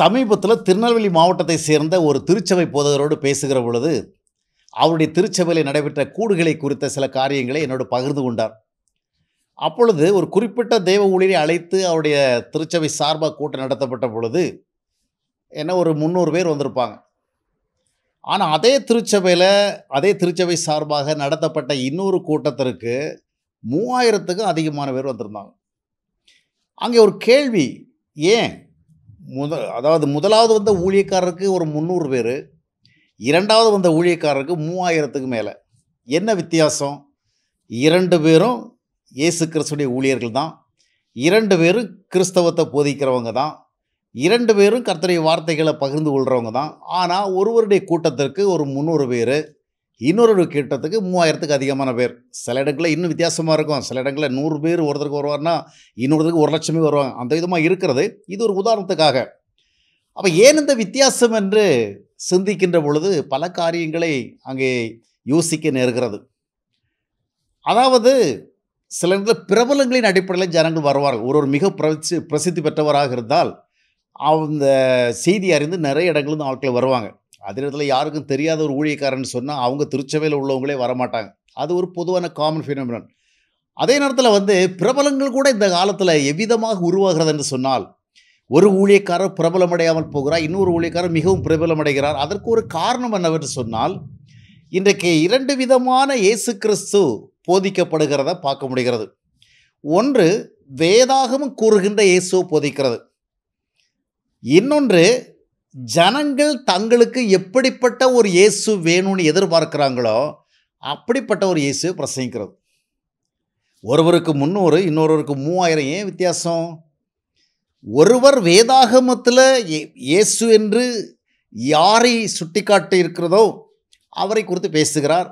சமீபத்தில் திருநெல்வேலி மாவட்டத்தை சேர்ந்த ஒரு திருச்சபை போதகரோடு பேசுகிற பொழுது அவருடைய திருச்சபையில் நடைபெற்ற கூடுகளை குறித்த சில காரியங்களை என்னோடு பகிர்ந்து கொண்டார் அப்பொழுது ஒரு குறிப்பிட்ட தெய்வ ஊழியரை அழைத்து அவருடைய திருச்சபை சார்பாக கூட்டம் நடத்தப்பட்ட பொழுது என்ன ஒரு முந்நூறு பேர் வந்திருப்பாங்க ஆனால் அதே திருச்சபையில் அதே திருச்சபை சார்பாக நடத்தப்பட்ட இன்னொரு கூட்டத்திற்கு மூவாயிரத்துக்கும் அதிகமான பேர் வந்திருந்தாங்க அங்கே ஒரு கேள்வி ஏன் முத அதாவது முதலாவது வந்த ஊழியக்காரருக்கு ஒரு முந்நூறு பேர் இரண்டாவது வந்த ஊழியக்காரருக்கு மூவாயிரத்துக்கு மேலே என்ன வித்தியாசம் இரண்டு பேரும் இயேசு கிறிஸ்துடைய ஊழியர்கள் தான் இரண்டு பேரும் கிறிஸ்தவத்தை போதிக்கிறவங்க தான் இரண்டு பேரும் கர்த்தருடைய வார்த்தைகளை பகிர்ந்து கொள்கிறவங்க தான் ஆனால் ஒருவருடைய கூட்டத்திற்கு ஒரு முந்நூறு பேர் இன்னொரு கிட்டத்துக்கு மூவாயிரத்துக்கு அதிகமான பேர் சில இடங்களில் இன்னும் வித்தியாசமாக இருக்கும் சில இடங்களில் நூறு பேர் ஒருத்தருக்கு வருவார்னா இன்னொருத்தருக்கு ஒரு லட்சமே வருவாங்க அந்த விதமாக இருக்கிறது இது ஒரு உதாரணத்துக்காக அப்போ ஏன் இந்த வித்தியாசம் என்று சிந்திக்கின்ற பொழுது பல காரியங்களை அங்கே யோசிக்க நேர்கிறது அதாவது சில இடங்களில் பிரபலங்களின் அடிப்படையில் ஜனங்கள் வருவார்கள் ஒரு ஒரு மிக பிரசி பிரசித்தி பெற்றவராக இருந்தால் அந்த செய்தி அறிந்து நிறைய இடங்கள்லேருந்து ஆட்கள் வருவாங்க அதே இடத்துல யாருக்கும் தெரியாத ஒரு ஊழியக்காரன்னு சொன்னால் அவங்க திருச்சபையில் உள்ளவங்களே வரமாட்டாங்க அது ஒரு பொதுவான காமன் ஃபினமினன் அதே நேரத்தில் வந்து பிரபலங்கள் கூட இந்த காலத்தில் எவ்விதமாக உருவாகிறது என்று சொன்னால் ஒரு ஊழியக்காரர் பிரபலமடையாமல் போகிறார் இன்னொரு ஊழியக்காரர் மிகவும் பிரபலமடைகிறார் அதற்கு ஒரு காரணம் என்னவென்று சொன்னால் இன்றைக்கு இரண்டு விதமான இயேசு கிறிஸ்து போதிக்கப்படுகிறத பார்க்க முடிகிறது ஒன்று வேதாகமும் கூறுகின்ற இயேசுவை போதிக்கிறது இன்னொன்று ஜனங்கள் தங்களுக்கு எப்படிப்பட்ட ஒரு இயேசு வேணும்னு எதிர்பார்க்குறாங்களோ அப்படிப்பட்ட ஒரு இயேசு பிரசங்கிக்கிறது ஒருவருக்கு முந்நூறு இன்னொருவருக்கு மூவாயிரம் ஏன் வித்தியாசம் ஒருவர் வேதாகமத்தில் இயேசு என்று யாரை சுட்டிக்காட்டி இருக்கிறதோ அவரை குறித்து பேசுகிறார்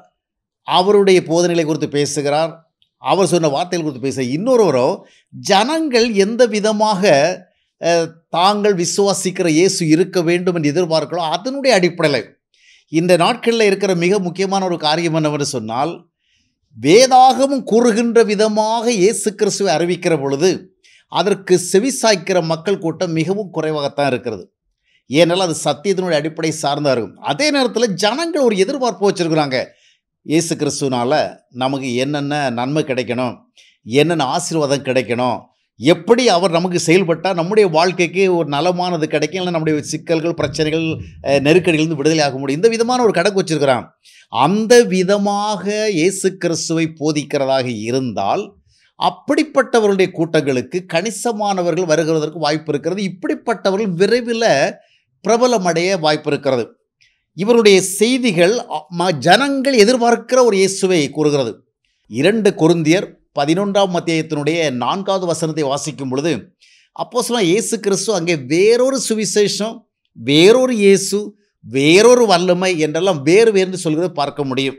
அவருடைய போதனைகளை குறித்து பேசுகிறார் அவர் சொன்ன வார்த்தைகள் குறித்து பேச இன்னொருவரோ ஜனங்கள் எந்த விதமாக தாங்கள் விசுவாசிக்கிற இயேசு இருக்க வேண்டும் என்று எதிர்பார்க்கலாம் அதனுடைய அடிப்படையில் இந்த நாட்களில் இருக்கிற மிக முக்கியமான ஒரு காரியம் என்னவென்று சொன்னால் வேதாகமும் கூறுகின்ற விதமாக இயேசு கிறிஸ்துவை அறிவிக்கிற பொழுது அதற்கு செவிசாய்க்கிற மக்கள் கூட்டம் மிகவும் குறைவாகத்தான் இருக்கிறது ஏனால் அது சத்தியத்தினுடைய அடிப்படை சார்ந்தாக இருக்கும் அதே நேரத்தில் ஜனங்கள் ஒரு எதிர்பார்ப்பு வச்சுருக்குறாங்க இயேசு கிறிஸ்துவனால் நமக்கு என்னென்ன நன்மை கிடைக்கணும் என்னென்ன ஆசீர்வாதம் கிடைக்கணும் எப்படி அவர் நமக்கு செயல்பட்டால் நம்முடைய வாழ்க்கைக்கு ஒரு நலமானது கிடைக்கும் இல்லை நம்முடைய சிக்கல்கள் பிரச்சனைகள் நெருக்கடியிலிருந்து விடுதலை ஆக முடியும் இந்த விதமான ஒரு கடக்கு வச்சுருக்கிறான் அந்த விதமாக இயேசு கிறிஸ்துவை போதிக்கிறதாக இருந்தால் அப்படிப்பட்டவர்களுடைய கூட்டங்களுக்கு கணிசமானவர்கள் வருகிறதற்கு வாய்ப்பு இருக்கிறது இப்படிப்பட்டவர்கள் விரைவில் பிரபலமடைய வாய்ப்பு இருக்கிறது இவருடைய செய்திகள் ஜனங்கள் எதிர்பார்க்கிற ஒரு இயேசுவை கூறுகிறது இரண்டு குருந்தியர் பதினொன்றாம் மத்தியத்தினுடைய நான்காவது வசனத்தை வாசிக்கும் பொழுது அப்போ சொன்னால் இயேசு கிறிஸ்து அங்கே வேறொரு சுவிசேஷம் வேறொரு இயேசு வேறொரு வல்லமை என்றெல்லாம் வேறு வேறு சொல்கிறத பார்க்க முடியும்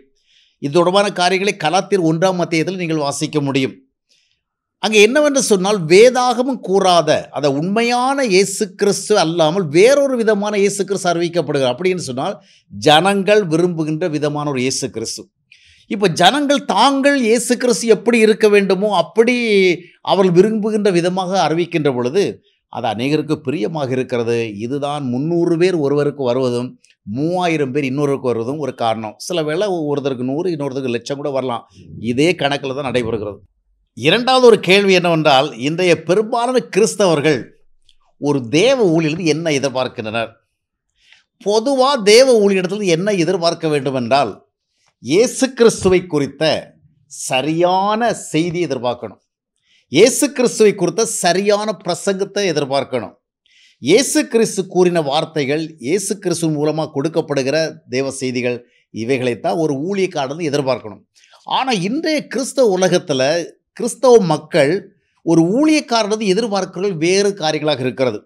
இது தொடர்பான காரியங்களை கலாத்தீர் ஒன்றாம் மத்தியத்தில் நீங்கள் வாசிக்க முடியும் அங்கே என்னவென்று சொன்னால் வேதாகமும் கூறாத அந்த உண்மையான இயேசு கிறிஸ்து அல்லாமல் வேறொரு விதமான இயேசு கிறிஸ்து அறிவிக்கப்படுகிறார் அப்படின்னு சொன்னால் ஜனங்கள் விரும்புகின்ற விதமான ஒரு இயேசு கிறிஸ்து இப்போ ஜனங்கள் தாங்கள் இயேசு கிறிஸ்து எப்படி இருக்க வேண்டுமோ அப்படி அவர்கள் விரும்புகின்ற விதமாக அறிவிக்கின்ற பொழுது அது அநேகருக்கு பிரியமாக இருக்கிறது இதுதான் முந்நூறு பேர் ஒருவருக்கு வருவதும் மூவாயிரம் பேர் இன்னொருக்கு வருவதும் ஒரு காரணம் சில வேளை ஒருத்தருக்கு நூறு இன்னொருத்தருக்கு லட்சம் கூட வரலாம் இதே கணக்கில் தான் நடைபெறுகிறது இரண்டாவது ஒரு கேள்வி என்னவென்றால் இன்றைய பெரும்பாலான கிறிஸ்தவர்கள் ஒரு தேவ ஊழியிலிருந்து என்ன எதிர்பார்க்கின்றனர் பொதுவாக தேவ ஊழியிடத்திலிருந்து என்ன எதிர்பார்க்க வேண்டும் என்றால் இயேசு கிறிஸ்துவை குறித்த சரியான செய்தி எதிர்பார்க்கணும் இயேசு கிறிஸ்துவை குறித்த சரியான பிரசங்கத்தை எதிர்பார்க்கணும் இயேசு கிறிஸ்து கூறின வார்த்தைகள் இயேசு கிறிஸ்து மூலமாக கொடுக்கப்படுகிற தேவ செய்திகள் இவைகளைத்தான் ஒரு ஊழியக்காரன் எதிர்பார்க்கணும் ஆனால் இன்றைய கிறிஸ்தவ உலகத்தில் கிறிஸ்தவ மக்கள் ஒரு ஊழியக்காரனது எதிர்பார்க்கிறது வேறு காரியங்களாக இருக்கிறது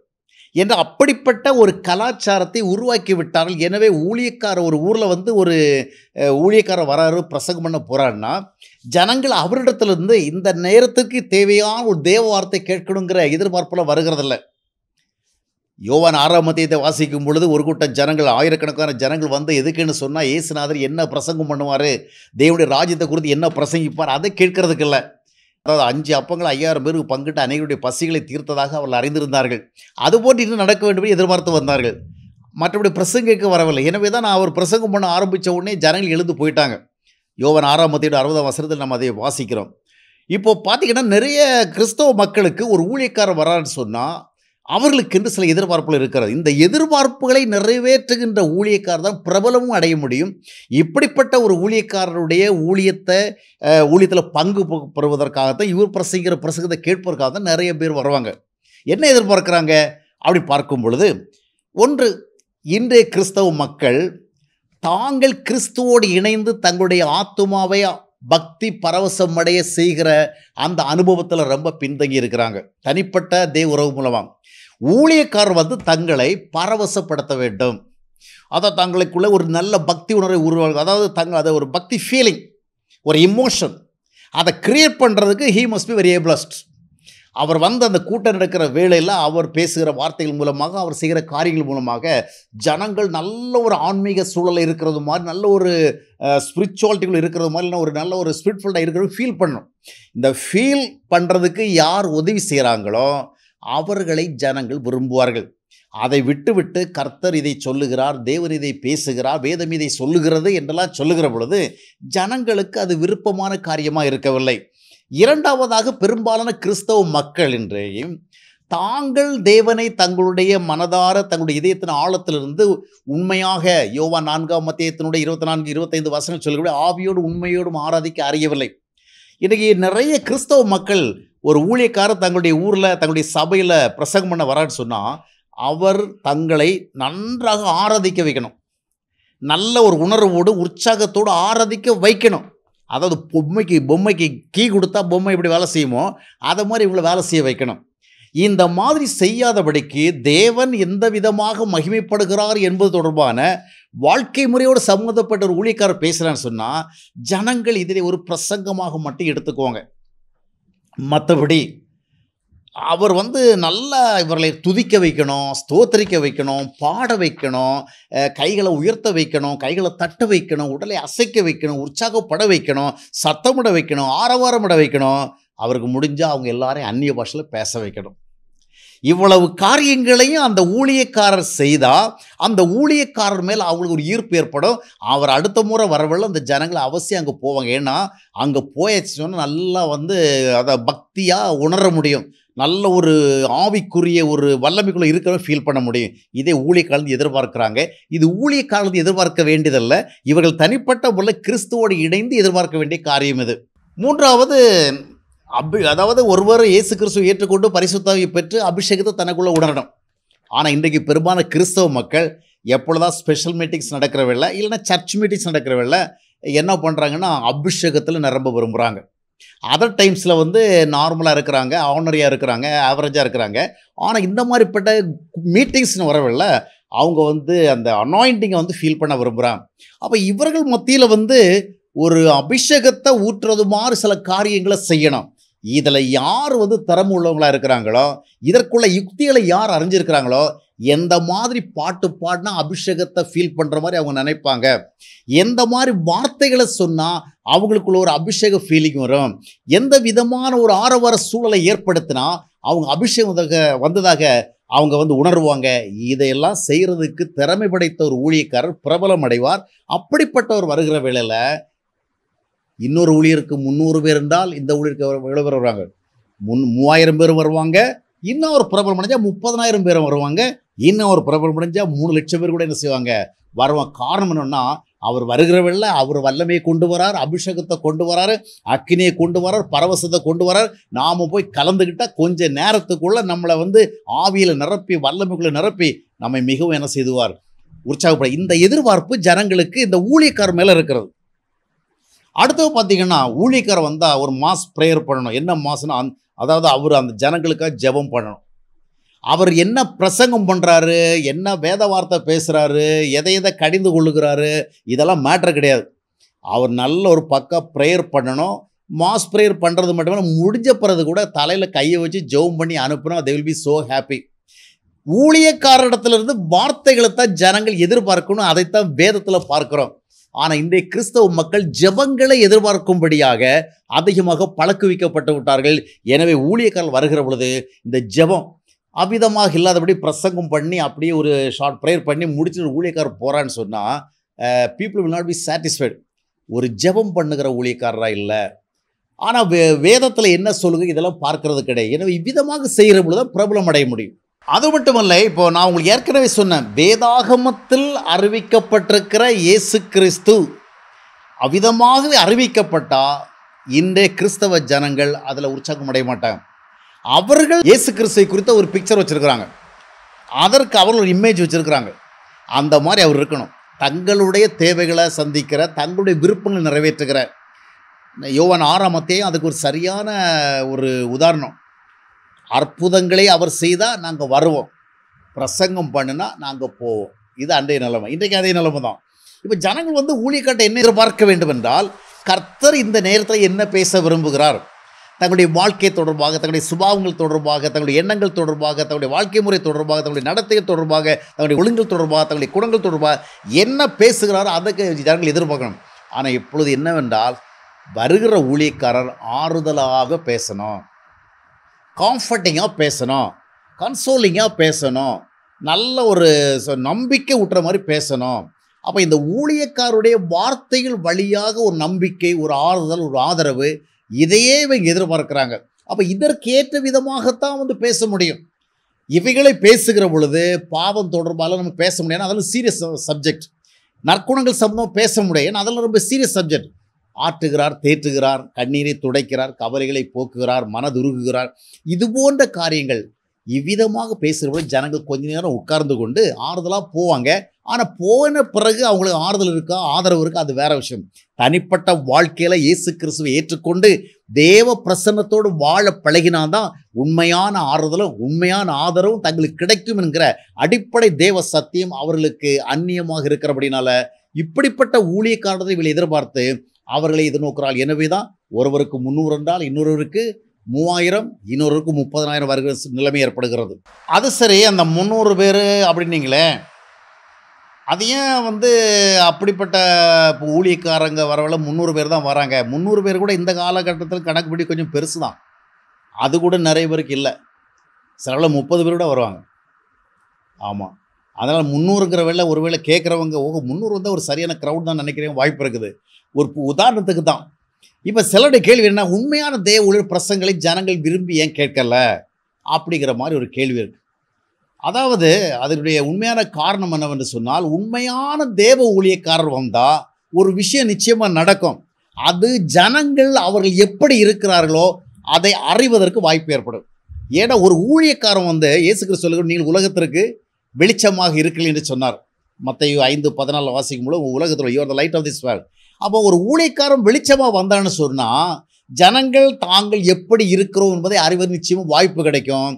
என்று அப்படிப்பட்ட ஒரு கலாச்சாரத்தை உருவாக்கி விட்டார்கள் எனவே ஊழியக்காரர் ஒரு ஊரில் வந்து ஒரு ஊழியக்காரர் வராரு பிரசங்கம் பண்ண போகிறாருன்னா ஜனங்கள் அவரிடத்துலேருந்து இந்த நேரத்துக்கு தேவையான ஒரு தேவ வார்த்தை கேட்கணுங்கிற எதிர்பார்ப்பில் வருகிறதில்ல யோவான் ஆறாம் மத்தியத்தை வாசிக்கும் பொழுது ஒரு கூட்டம் ஜனங்கள் ஆயிரக்கணக்கான ஜனங்கள் வந்து எதுக்குன்னு சொன்னால் ஏசுநாதர் என்ன பிரசங்கம் பண்ணுவார் தேவனுடைய ராஜ்யத்தை குறித்து என்ன பிரசங்கிப்பார் அதை கேட்கறதுக்கு இல்லை அதாவது அஞ்சு அப்பங்களை ஐயாயிரம் பேருக்கு பங்கிட்டு அனைவருடைய பசிகளை தீர்த்ததாக அவர்கள் அறிந்திருந்தார்கள் போட்டு இன்னும் நடக்க வேண்டும் எதிர்பார்த்து வந்தார்கள் மற்றபடி பிரசங்கிற்கு வரவில்லை எனவே தான் நான் அவர் பிரசங்கம் பண்ண ஆரம்பித்த உடனே ஜனங்கள் எழுந்து போயிட்டாங்க யோவன் ஆறாம் மத்தியோட அறுபதாம் வசனத்தில் நம்ம அதை வாசிக்கிறோம் இப்போது பார்த்தீங்கன்னா நிறைய கிறிஸ்தவ மக்களுக்கு ஒரு ஊழியக்காரர் வரான்னு சொன்னால் அவர்களுக்கென்று சில எதிர்பார்ப்புகள் இருக்கிறது இந்த எதிர்பார்ப்புகளை நிறைவேற்றுகின்ற ஊழியக்காரர் தான் பிரபலமும் அடைய முடியும் இப்படிப்பட்ட ஒரு ஊழியக்காரருடைய ஊழியத்தை ஊழியத்தில் பங்கு பெறுவதற்காகத்தான் இவர் பிரசங்கிற பிரசங்கத்தை கேட்பதற்காக தான் நிறைய பேர் வருவாங்க என்ன எதிர்பார்க்குறாங்க அப்படி பார்க்கும் பொழுது ஒன்று இன்றைய கிறிஸ்தவ மக்கள் தாங்கள் கிறிஸ்துவோடு இணைந்து தங்களுடைய ஆத்மாவை பக்தி பரவசம் அடைய செய்கிற அந்த அனுபவத்தில் ரொம்ப பின்தங்கி இருக்கிறாங்க தனிப்பட்ட தேவ உறவு மூலமாக ஊழியக்கார் வந்து தங்களை பரவசப்படுத்த வேண்டும் அதை தங்களுக்குள்ள ஒரு நல்ல பக்தி உணர்வை உருவாங்க அதாவது தங்க அதை ஒரு பக்தி ஃபீலிங் ஒரு இமோஷன் அதை கிரியேட் பண்ணுறதுக்கு he must be very ablest அவர் வந்து அந்த கூட்டம் நடக்கிற வேலையில் அவர் பேசுகிற வார்த்தைகள் மூலமாக அவர் செய்கிற காரியங்கள் மூலமாக ஜனங்கள் நல்ல ஒரு ஆன்மீக சூழலில் இருக்கிறது மாதிரி நல்ல ஒரு ஸ்பிரிச்சுவாலிட்டிகள் இருக்கிறது மாதிரி ஒரு நல்ல ஒரு ஸ்பிரிட்ஃபுல்லாக இருக்கிறது ஃபீல் பண்ணணும் இந்த ஃபீல் பண்ணுறதுக்கு யார் உதவி செய்கிறாங்களோ அவர்களை ஜனங்கள் விரும்புவார்கள் அதை விட்டுவிட்டு கர்த்தர் இதை சொல்லுகிறார் தேவர் இதை பேசுகிறார் வேதம் இதை சொல்லுகிறது என்றெல்லாம் சொல்லுகிற பொழுது ஜனங்களுக்கு அது விருப்பமான காரியமாக இருக்கவில்லை இரண்டாவதாக பெரும்பாலான கிறிஸ்தவ மக்கள் இன்றைய தாங்கள் தேவனை தங்களுடைய மனதார தங்களுடைய இதயத்தின் ஆழத்திலிருந்து உண்மையாக யோவா நான்காம் மத்தியத்தினுடைய இருபத்தி நான்கு இருபத்தைந்து வசனம் சொல்லக்கூடிய ஆவியோடு உண்மையோடும் ஆராதிக்க அறியவில்லை இன்றைக்கி நிறைய கிறிஸ்தவ மக்கள் ஒரு ஊழியக்காரர் தங்களுடைய ஊரில் தங்களுடைய சபையில் பிரசங்கம் பண்ண வரான்னு சொன்னால் அவர் தங்களை நன்றாக ஆராதிக்க வைக்கணும் நல்ல ஒரு உணர்வோடு உற்சாகத்தோடு ஆராதிக்க வைக்கணும் அதாவது பொம்மைக்கு பொம்மைக்கு கீ கொடுத்தா பொம்மை எப்படி வேலை செய்யுமோ அதை மாதிரி இவங்களை வேலை செய்ய வைக்கணும் இந்த மாதிரி செய்யாதபடிக்கு தேவன் எந்த விதமாக மகிமைப்படுகிறார் என்பது தொடர்பான வாழ்க்கை முறையோடு சம்மந்தப்பட்ட ஒரு ஊழியக்காரர் பேசுகிறான்னு சொன்னால் ஜனங்கள் இதில் ஒரு பிரசங்கமாக மட்டும் எடுத்துக்குவாங்க மற்றபடி அவர் வந்து நல்லா இவர்களை துதிக்க வைக்கணும் ஸ்தோத்தரிக்க வைக்கணும் பாட வைக்கணும் கைகளை உயர்த்த வைக்கணும் கைகளை தட்ட வைக்கணும் உடலை அசைக்க வைக்கணும் உற்சாகப்பட வைக்கணும் சத்தமிட வைக்கணும் ஆரவாரமிட வைக்கணும் அவருக்கு முடிஞ்சால் அவங்க எல்லாரையும் அந்நிய பாஷையில் பேச வைக்கணும் இவ்வளவு காரியங்களையும் அந்த ஊழியக்காரர் செய்தால் அந்த ஊழியக்காரர் மேலே அவங்களுக்கு ஒரு ஈர்ப்பு ஏற்படும் அவர் அடுத்த முறை வரவில்லை அந்த ஜனங்களை அவசியம் அங்கே போவாங்க ஏன்னா அங்கே போயாச்சுன்னா நல்லா வந்து அதை பக்தியாக உணர முடியும் நல்ல ஒரு ஆவிக்குரிய ஒரு வல்லமைக்குள்ளே இருக்கிறவங்க ஃபீல் பண்ண முடியும் இதே காலத்து எதிர்பார்க்குறாங்க இது ஊழியக்காரர்கள் எதிர்பார்க்க வேண்டியதல்ல இவர்கள் தனிப்பட்ட முறை கிறிஸ்துவோடு இணைந்து எதிர்பார்க்க வேண்டிய காரியம் இது மூன்றாவது அபி அதாவது ஒருவர் இயேசு கிறிஸ்துவை ஏற்றுக்கொண்டு பரிசுத்தாவை பெற்று அபிஷேகத்தை தனக்குள்ளே உணரணும் ஆனால் இன்றைக்கு பெரும்பாலான கிறிஸ்தவ மக்கள் எப்பொழுதான் ஸ்பெஷல் மீட்டிங்ஸ் வேலை இல்லைன்னா சர்ச் மீட்டிங்ஸ் வேலை என்ன பண்ணுறாங்கன்னா அபிஷேகத்தில் நிரம்ப விரும்புகிறாங்க அதர் டைம்ஸில் வந்து நார்மலாக இருக்கிறாங்க ஆனரியாக இருக்கிறாங்க ஆவரேஜாக இருக்கிறாங்க ஆனால் இந்த மாதிரிப்பட்ட மீட்டிங்ஸ்னு வரவில்ல அவங்க வந்து அந்த அனாயிண்டிங்கை வந்து ஃபீல் பண்ண விரும்புகிறாங்க அப்போ இவர்கள் மத்தியில் வந்து ஒரு அபிஷேகத்தை ஊற்றுறது மாதிரி சில காரியங்களை செய்யணும் இதில் யார் வந்து தரம் உள்ளவங்களாக இருக்கிறாங்களோ இதற்குள்ள யுக்திகளை யார் அறிஞ்சிருக்கிறாங்களோ எந்த மாதிரி பாட்டு பாடினா அபிஷேகத்தை ஃபீல் பண்ணுற மாதிரி அவங்க நினைப்பாங்க எந்த மாதிரி வார்த்தைகளை சொன்னால் அவங்களுக்குள்ள ஒரு அபிஷேக ஃபீலிங் வரும் எந்த விதமான ஒரு ஆரவார சூழலை ஏற்படுத்தினா அவங்க அபிஷேகம் வந்ததாக அவங்க வந்து உணர்வாங்க இதையெல்லாம் செய்கிறதுக்கு திறமை படைத்த ஒரு ஊழியக்காரர் பிரபலம் அடைவார் அப்படிப்பட்டவர் வருகிற வேளையில் இன்னொரு ஊழியருக்கு முந்நூறு பேர் இருந்தால் இந்த ஊழியருக்கு எவ்வளோ பேர் வருவாங்க முன் மூவாயிரம் பேர் வருவாங்க இன்னும் ஒரு பிரபலம் அடைஞ்சால் முப்பதனாயிரம் பேர் வருவாங்க இன்னும் ஒரு பிரபலம் அடைஞ்சால் மூணு லட்சம் பேர் கூட என்ன செய்வாங்க வருவாங்க காரணம் என்னென்னா அவர் வருகிறவரில் அவர் வல்லமையை கொண்டு வரார் அபிஷேகத்தை கொண்டு வரார் அக்கினியை கொண்டு வரார் பரவசத்தை கொண்டு வரார் நாம் போய் கலந்துக்கிட்டால் கொஞ்சம் நேரத்துக்குள்ளே நம்மளை வந்து ஆவியில் நிரப்பி வல்லமைக்குள்ளே நிரப்பி நம்மை மிகவும் என்ன செய்துவார் உற்சாகப்பட இந்த எதிர்பார்ப்பு ஜனங்களுக்கு இந்த ஊழியக்கார் மேலே இருக்கிறது அடுத்தது பார்த்தீங்கன்னா ஊழிக்கரை வந்தால் ஒரு மாஸ் ப்ரேயர் பண்ணணும் என்ன மாஸ்னா அந் அதாவது அவர் அந்த ஜனங்களுக்காக ஜெபம் பண்ணணும் அவர் என்ன பிரசங்கம் பண்ணுறாரு என்ன வேத வார்த்தை பேசுகிறாரு எதை எதை கடிந்து கொள்ளுகிறாரு இதெல்லாம் மேட்ரு கிடையாது அவர் நல்ல ஒரு பக்கம் ப்ரேயர் பண்ணணும் மாஸ் ப்ரேயர் பண்ணுறது மட்டுமே முடிஞ்ச பிறகு கூட தலையில் கையை வச்சு ஜெபம் பண்ணி அனுப்பினோம் they will be so happy ஊழியக்காரிடத்துலேருந்து வார்த்தைகளை தான் ஜனங்கள் எதிர்பார்க்கணும் அதைத்தான் வேதத்தில் பார்க்குறோம் ஆனால் இன்றைய கிறிஸ்தவ மக்கள் ஜபங்களை எதிர்பார்க்கும்படியாக அதிகமாக பழக்குவிக்கப்பட்டு விட்டார்கள் எனவே ஊழியக்காரர் வருகிற பொழுது இந்த ஜபம் அவ்விதமாக இல்லாதபடி பிரசங்கம் பண்ணி அப்படியே ஒரு ஷார்ட் ப்ரேயர் பண்ணி முடிச்சுட்டு ஊழியக்காரர் போகிறான்னு சொன்னால் people will not be satisfied ஒரு ஜபம் பண்ணுகிற ஊழியக்காரராக இல்லை ஆனால் வே வேதத்தில் என்ன சொல்லுங்க இதெல்லாம் பார்க்கறது கிடையாது எனவே இவ்விதமாக செய்கிற பொழுது தான் பிரபலம் அடைய முடியும் அது மட்டுமல்ல இப்போது நான் உங்களுக்கு ஏற்கனவே சொன்னேன் வேதாகமத்தில் அறிவிக்கப்பட்டிருக்கிற இயேசு கிறிஸ்து அவ்விதமாகவே அறிவிக்கப்பட்டால் இன்றைய கிறிஸ்தவ ஜனங்கள் அதில் உற்சாகம் அடைய மாட்டாங்க அவர்கள் இயேசு கிறிஸ்துவை குறித்த ஒரு பிக்சர் வச்சுருக்கிறாங்க அதற்கு அவர்கள் ஒரு இமேஜ் வச்சுருக்கிறாங்க அந்த மாதிரி அவர் இருக்கணும் தங்களுடைய தேவைகளை சந்திக்கிற தங்களுடைய விருப்பங்களை நிறைவேற்றுகிற யோவன் ஆறாமத்தையும் அதுக்கு ஒரு சரியான ஒரு உதாரணம் அற்புதங்களை அவர் செய்தால் நாங்கள் வருவோம் பிரசங்கம் பண்ணினா நாங்கள் போவோம் இது அன்றைய நிலைமை இன்றைக்கு அதே நிலைமை தான் இப்போ ஜனங்கள் வந்து ஊழியக்காட்டை என்ன எதிர்பார்க்க வேண்டும் என்றால் கர்த்தர் இந்த நேரத்தில் என்ன பேச விரும்புகிறார் தங்களுடைய வாழ்க்கை தொடர்பாக தங்களுடைய சுபாவங்கள் தொடர்பாக தங்களுடைய எண்ணங்கள் தொடர்பாக தங்களுடைய வாழ்க்கை முறை தொடர்பாக தங்களுடைய நடத்தைகள் தொடர்பாக தங்களுடைய ஒழுங்குகள் தொடர்பாக தங்களுடைய குணங்கள் தொடர்பாக என்ன பேசுகிறாரோ அதற்கு ஜனங்கள் எதிர்பார்க்கணும் ஆனால் இப்பொழுது என்னவென்றால் வருகிற ஊழியக்காரர் ஆறுதலாக பேசணும் காம்ஃபர்டிங்காக பேசணும் கன்சோலிங்காக பேசணும் நல்ல ஒரு நம்பிக்கை ஊட்டுற மாதிரி பேசணும் அப்போ இந்த ஊழியக்காருடைய வார்த்தைகள் வழியாக ஒரு நம்பிக்கை ஒரு ஆறுதல் ஒரு ஆதரவு இதையே இவங்க எதிர்பார்க்குறாங்க அப்போ இதற்கேற்ற விதமாகத்தான் வந்து பேச முடியும் இவைகளை பேசுகிற பொழுது பாவம் தொடர்பால் நம்ம பேச முடியாது அதெல்லாம் சீரியஸ் சப்ஜெக்ட் நற்குணங்கள் சம்பந்தம் பேச முடியாது அதெல்லாம் ரொம்ப சீரியஸ் சப்ஜெக்ட் ஆற்றுகிறார் தேற்றுகிறார் கண்ணீரை துடைக்கிறார் கவலைகளை போக்குகிறார் மனதுருகுகிறார் இது போன்ற காரியங்கள் இவ்விதமாக பேசுகிறபோது ஜனங்கள் கொஞ்ச நேரம் உட்கார்ந்து கொண்டு ஆறுதலாக போவாங்க ஆனால் போன பிறகு அவங்களுக்கு ஆறுதல் இருக்கா ஆதரவு இருக்கா அது வேற விஷயம் தனிப்பட்ட வாழ்க்கையில் இயேசு கிறிஸ்துவை ஏற்றுக்கொண்டு தேவ பிரசன்னத்தோடு வாழ பழகினாதான் உண்மையான ஆறுதலும் உண்மையான ஆதரவும் தங்களுக்கு கிடைக்கும் என்கிற அடிப்படை தேவ சத்தியம் அவர்களுக்கு அந்நியமாக இருக்கிறபடினால இப்படிப்பட்ட ஊழியக்காரத்தை இவளை எதிர்பார்த்து அவர்களை எதிர்நோக்கிறாள் எனவே தான் ஒருவருக்கு முந்நூறு என்றால் இன்னொருவருக்கு மூவாயிரம் இன்னொருவருக்கு முப்பதனாயிரம் வருகிற நிலைமை ஏற்படுகிறது அது சரி அந்த முந்நூறு பேர் அப்படின்னீங்களே அது ஏன் வந்து அப்படிப்பட்ட ஊழியக்காரங்க வரவில் முந்நூறு பேர் தான் வராங்க முந்நூறு பேர் கூட இந்த காலகட்டத்தில் கணக்குப்படி கொஞ்சம் பெருசு தான் அது கூட நிறைய பேருக்கு இல்லை சிலவில் முப்பது பேர் கூட வருவாங்க ஆமாம் அதனால் முந்நூறுங்கிற வேலை ஒருவேளை கேட்குறவங்க ஓகே முந்நூறு வந்தால் ஒரு சரியான க்ரௌட் தான் நினைக்கிறேன் வாய்ப்பு இருக்குது ஒரு உதாரணத்துக்கு தான் இப்போ சிலருடைய கேள்வி என்ன உண்மையான தேவ ஒளிர் பிரசங்களை ஜனங்கள் விரும்பி ஏன் கேட்கல அப்படிங்கிற மாதிரி ஒரு கேள்வி இருக்குது அதாவது அதனுடைய உண்மையான காரணம் என்னவென்று சொன்னால் உண்மையான தேவ ஊழியக்காரர் வந்தால் ஒரு விஷயம் நிச்சயமாக நடக்கும் அது ஜனங்கள் அவர்கள் எப்படி இருக்கிறார்களோ அதை அறிவதற்கு வாய்ப்பு ஏற்படும் ஏன்னா ஒரு ஊழியக்காரன் வந்து இயேசு கிறிஸ்து சொல்லுங்கள் நீங்கள் உலகத்திற்கு வெளிச்சமாக இருக்கலை என்று சொன்னார் மற்ற ஐந்து பதினாலு வாசிக்கும் போது உலகத்தில் you're the light of this world அப்போ ஒரு ஊழியக்காரன் வெளிச்சமாக வந்தான்னு சொன்னால் ஜனங்கள் தாங்கள் எப்படி இருக்கிறோம் என்பதை அறிவது நிச்சயமும் வாய்ப்பு கிடைக்கும்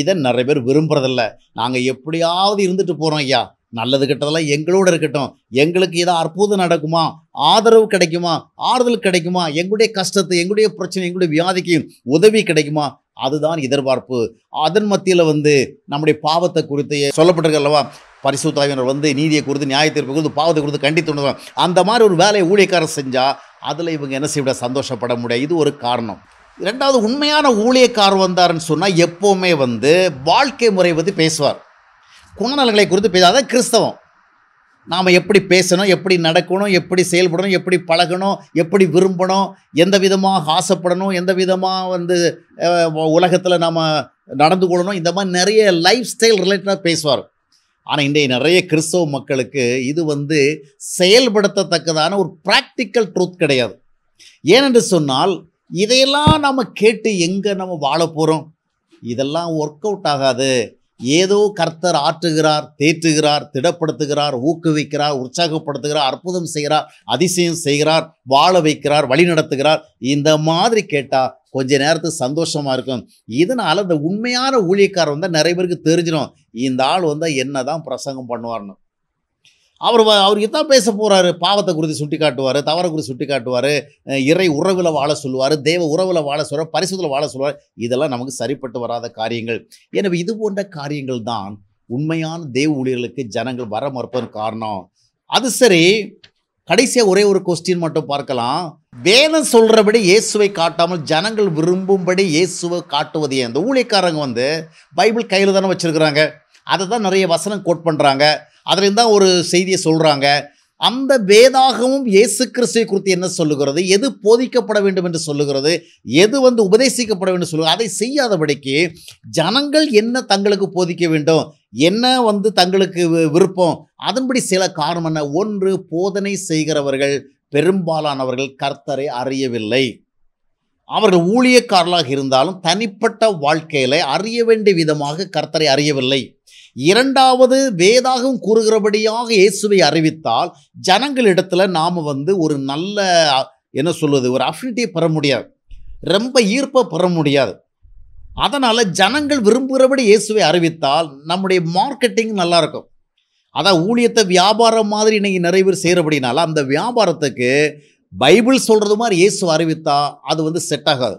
இதை நிறைய பேர் விரும்புகிறதில்ல நாங்கள் எப்படியாவது இருந்துட்டு போகிறோம் ஐயா நல்லது கெட்டதெல்லாம் எங்களோட இருக்கட்டும் எங்களுக்கு ஏதாவது அற்புதம் நடக்குமா ஆதரவு கிடைக்குமா ஆறுதல் கிடைக்குமா எங்களுடைய கஷ்டத்தை எங்களுடைய பிரச்சனை எங்களுடைய வியாதிக்கு உதவி கிடைக்குமா அதுதான் எதிர்பார்ப்பு அதன் மத்தியில் வந்து நம்முடைய பாவத்தை குறித்து அல்லவா பரிசுத்தாவினர் வந்து நீதியை கொடுத்து நியாயத்திற்கு கொடுத்து பாவத்தை கொடுத்து கண்டித்து அந்த மாதிரி ஒரு வேலையை ஊழியக்காரர் செஞ்சால் அதில் இவங்க என்ன செய்ய சந்தோஷப்பட முடியாது இது ஒரு காரணம் ரெண்டாவது உண்மையான ஊழியக்காரர் வந்தார்னு சொன்னால் எப்போவுமே வந்து வாழ்க்கை முறை பற்றி பேசுவார் குணநலங்களை குறித்து பேசாத கிறிஸ்தவம் நாம் எப்படி பேசணும் எப்படி நடக்கணும் எப்படி செயல்படணும் எப்படி பழகணும் எப்படி விரும்பணும் எந்த விதமாக ஆசைப்படணும் எந்த விதமாக வந்து உலகத்தில் நாம் நடந்து கொள்ளணும் இந்த மாதிரி நிறைய லைஃப் ஸ்டைல் ரிலேட்டடாக பேசுவார் ஆனால் இன்றைய நிறைய கிறிஸ்தவ மக்களுக்கு இது வந்து செயல்படுத்தத்தக்கதான ஒரு ப்ராக்டிக்கல் ட்ரூத் கிடையாது ஏனென்று சொன்னால் இதையெல்லாம் நம்ம கேட்டு எங்கே நம்ம வாழ போகிறோம் இதெல்லாம் ஒர்க் அவுட் ஆகாது ஏதோ கர்த்தர் ஆற்றுகிறார் தேற்றுகிறார் திடப்படுத்துகிறார் ஊக்குவிக்கிறார் உற்சாகப்படுத்துகிறார் அற்புதம் செய்கிறார் அதிசயம் செய்கிறார் வாழ வைக்கிறார் வழி நடத்துகிறார் இந்த மாதிரி கேட்டால் கொஞ்ச நேரத்துக்கு சந்தோஷமாக இருக்கும் இதனால் அந்த உண்மையான ஊழியக்காரர் வந்து நிறைய பேருக்கு தெரிஞ்சிடும் இந்த ஆள் வந்து என்ன தான் பிரசங்கம் பண்ணுவார்னு அவர் அவர் தான் பேச போகிறாரு பாவத்தை குறித்து சுட்டி காட்டுவார் தவறை குறித்து சுட்டி காட்டுவார் இறை உறவில் வாழ சொல்லுவார் தெய்வ உறவில் வாழ சொல்வார் பரிசுத்தில் வாழ சொல்லுவார் இதெல்லாம் நமக்கு சரிப்பட்டு வராத காரியங்கள் எனவே இது போன்ற காரியங்கள் தான் உண்மையான தேவ ஊழியர்களுக்கு ஜனங்கள் வர மறுப்பதன் காரணம் அது சரி கடைசியாக ஒரே ஒரு கொஸ்டின் மட்டும் பார்க்கலாம் வேதம் சொல்கிறபடி இயேசுவை காட்டாமல் ஜனங்கள் விரும்பும்படி இயேசுவை காட்டுவது ஏன் இந்த ஊழியக்காரங்க வந்து பைபிள் கையில் தானே வச்சுருக்குறாங்க அதை தான் நிறைய வசனம் கோட் பண்ணுறாங்க அதுலேருந்து தான் ஒரு செய்தியை சொல்கிறாங்க அந்த வேதாகமும் இயேசு கிறிஸ்துவை குறித்து என்ன சொல்லுகிறது எது போதிக்கப்பட வேண்டும் என்று சொல்லுகிறது எது வந்து உபதேசிக்கப்பட வேண்டும் சொல்லுகிறது அதை செய்யாதபடிக்கு ஜனங்கள் என்ன தங்களுக்கு போதிக்க வேண்டும் என்ன வந்து தங்களுக்கு விருப்பம் அதன்படி சில காரணம் என்ன ஒன்று போதனை செய்கிறவர்கள் பெரும்பாலானவர்கள் கர்த்தரை அறியவில்லை அவர்கள் ஊழியக்காரர்களாக இருந்தாலும் தனிப்பட்ட வாழ்க்கையில் அறிய வேண்டிய விதமாக கர்த்தரை அறியவில்லை இரண்டாவது வேதாகம் கூறுகிறபடியாக இயேசுவை அறிவித்தால் ஜனங்களிடத்தில் நாம் வந்து ஒரு நல்ல என்ன சொல்வது ஒரு அஃபினிட்டியை பெற முடியாது ரொம்ப ஈர்ப்பை பெற முடியாது அதனால் ஜனங்கள் விரும்புகிறபடி இயேசுவை அறிவித்தால் நம்முடைய மார்க்கெட்டிங் நல்லாயிருக்கும் அதான் ஊழியத்தை வியாபாரம் மாதிரி இன்றைக்கி நிறைய பேர் செய்கிறபடினால அந்த வியாபாரத்துக்கு பைபிள் சொல்கிறது மாதிரி இயேசு அறிவித்தால் அது வந்து செட் ஆகாது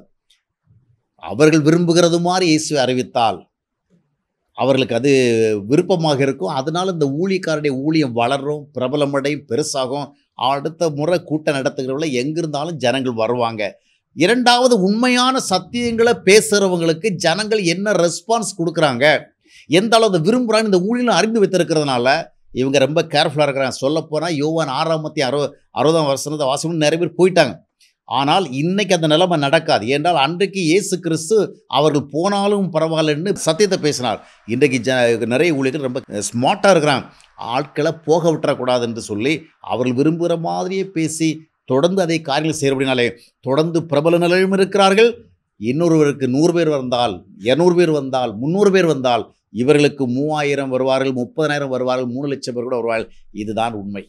அவர்கள் விரும்புகிறது மாதிரி இயேசுவை அறிவித்தால் அவர்களுக்கு அது விருப்பமாக இருக்கும் அதனால் இந்த ஊழியக்காரருடைய ஊழியம் வளரும் பிரபலமடையும் பெருசாகும் அடுத்த முறை கூட்டம் நடத்துகிறவங்கள எங்கிருந்தாலும் ஜனங்கள் வருவாங்க இரண்டாவது உண்மையான சத்தியங்களை பேசுகிறவங்களுக்கு ஜனங்கள் என்ன ரெஸ்பான்ஸ் கொடுக்குறாங்க எந்த அளவு விரும்புகிறான்னு இந்த ஊழியம் அறிந்து வைத்திருக்கிறதுனால இவங்க ரொம்ப கேர்ஃபுல்லாக இருக்கிறாங்க சொல்லப்போனால் யோவான் ஆறாம் மத்தி அறுபது அறுபதாம் வருஷம் வாசகம் நிறைய பேர் போயிட்டாங்க ஆனால் இன்னைக்கு அந்த நிலைமை நடக்காது ஏன்றால் அன்றைக்கு இயேசு கிறிஸ்து அவர்கள் போனாலும் பரவாயில்லன்னு சத்தியத்தை பேசினார் இன்றைக்கு ஜ நிறைய ஊழியர்கள் ரொம்ப ஸ்மார்ட்டாக இருக்கிறான் ஆட்களை போக விட்டுறக்கூடாது என்று சொல்லி அவர்கள் விரும்புகிற மாதிரியே பேசி தொடர்ந்து அதை காரியங்கள் செய்கிறபடினாலே தொடர்ந்து பிரபல நிலையும் இருக்கிறார்கள் இன்னொருவருக்கு நூறு பேர் வந்தால் இரநூறு பேர் வந்தால் முந்நூறு பேர் வந்தால் இவர்களுக்கு மூவாயிரம் வருவார்கள் முப்பதனாயிரம் வருவார்கள் மூணு லட்சம் பேர் கூட வருவார்கள் இதுதான் உண்மை